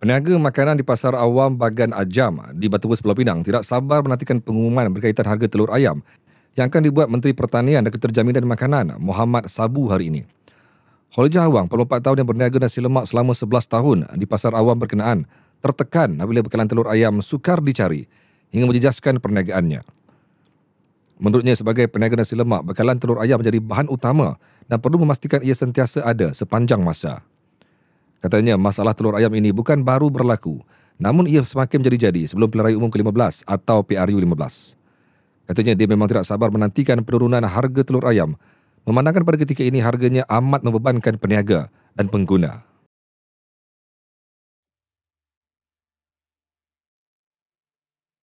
Peniaga makanan di pasar awam Bagan Ajam di Batu Bus Pulau Pinang tidak sabar menantikan pengumuman berkaitan harga telur ayam yang akan dibuat Menteri Pertanian dan Keterjaminan Makanan Muhammad Sabu hari ini. Khalijah Awang, 44 tahun yang berniaga nasi lemak selama 11 tahun di pasar awam berkenaan, tertekan apabila bekalan telur ayam sukar dicari hingga menjejaskan perniagaannya. Menurutnya sebagai peniaga nasi lemak, bekalan telur ayam menjadi bahan utama dan perlu memastikan ia sentiasa ada sepanjang masa. Katanya masalah telur ayam ini bukan baru berlaku, namun ia semakin jadi-jadi sebelum pelarai umum ke-15 atau PRU-15. Katanya dia memang tidak sabar menantikan penurunan harga telur ayam, memandangkan pada ketika ini harganya amat membebankan peniaga dan pengguna.